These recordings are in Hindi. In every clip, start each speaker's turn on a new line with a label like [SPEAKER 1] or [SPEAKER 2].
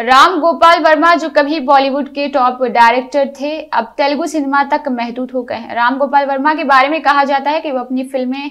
[SPEAKER 1] राम गोपाल वर्मा जो कभी बॉलीवुड के टॉप डायरेक्टर थे अब तेलुगु सिनेमा तक महदूद हो गए हैं राम गोपाल वर्मा के बारे में कहा जाता है कि वो अपनी फिल्में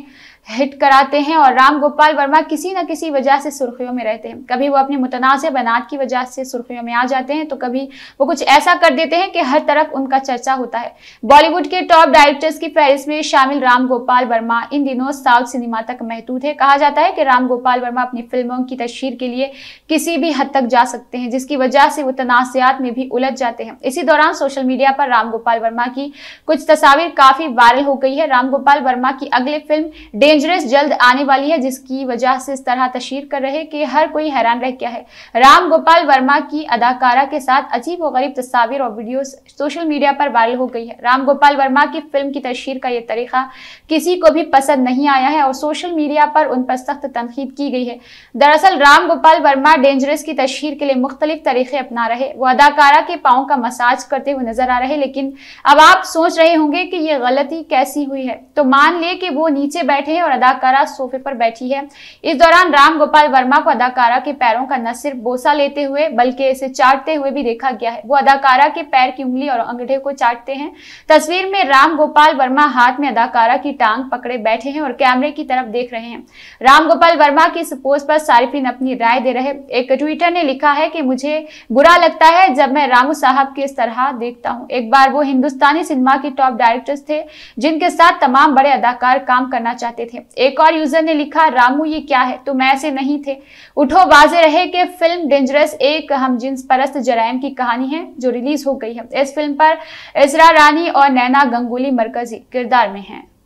[SPEAKER 1] हिट कराते हैं और राम गोपाल वर्मा किसी न किसी वजह से सुर्खियों में रहते हैं कभी वो अपने मुतनाज़ बनात की वजह से सुर्खियों में आ जाते हैं तो कभी वो कुछ ऐसा कर देते हैं कि हर तरफ उनका चर्चा होता है बॉलीवुड के टॉप डायरेक्टर्स की फहरिस्त में शामिल राम गोपाल वर्मा इन दिनों साउथ सिनेमा तक महदूद है कहा जाता है कि राम गोपाल वर्मा अपनी फिल्मों की तशहर के लिए किसी भी हद तक जा सकते हैं जिसकी वजह से वो तनासियात में भी उलझ जाते हैं इसी दौरान सोशल मीडिया पर राम वर्मा की कुछ तस्वीर काफी वायरल हो गई है राम वर्मा की अगली फिल्म डेंजरस जल्द आने वाली है जिसकी वजह से इस तरह तशहर कर रहे कि हर कोई हैरान रह गया है राम वर्मा की अदाकारा के साथ अजीब व गरीब तस्वीर और वीडियो सोशल मीडिया पर वायरल हो गई है राम वर्मा की फिल्म की तशहर का ये तरीका किसी को भी पसंद नहीं आया है और सोशल मीडिया पर उन पर सख्त तनकीद की गई है दरअसल राम वर्मा डेंजरस की तशहर के लिए मुख्त मुख्तलिफ तरीके अपना रहे वो अदाकारा के पाँव का मसाज करते हुए नजर आ रहे लेकिन अब आप सोच रहे होंगे कि ये गलती कैसी हुई है तो मान ले कि वो नीचे बैठे हैं और अदाकारा सोफे पर बैठी है इस दौरान राम गोपाल वर्मा को अदाकारा के पैरों का न सिर्फ बोसा लेते हुए बल्कि इसे चाटते हुए भी देखा गया है वो अदाकारा के पैर की उंगली और अंगठे को चाटते हैं तस्वीर में राम गोपाल वर्मा हाथ में अदाकारा की टांग पकड़े बैठे हैं और कैमरे की तरफ देख रहे हैं राम गोपाल वर्मा की इस पोस्ट पर सारिफिन अपनी राय दे रहे एक ट्विटर ने लिखा है कि मुझे मुझे बुरा लगता है जब मैं रामू साहब की इस तरह देखता हूँ एक बार वो हिंदुस्तानी सिनेमा के टॉप डायरेक्टर्स थे जिनके साथ तमाम बड़े अदाकार काम करना चाहते थे एक और यूजर ने लिखा रामू ये क्या है तुम ऐसे नहीं थे उठो वाजे रहे कि फिल्म डेंजरस एक हम जिन्स परस्त जराइम की कहानी है जो रिलीज हो गई है इस फिल्म पर इसरा रानी और नैना गंगुली मरकजी किरदार में हैं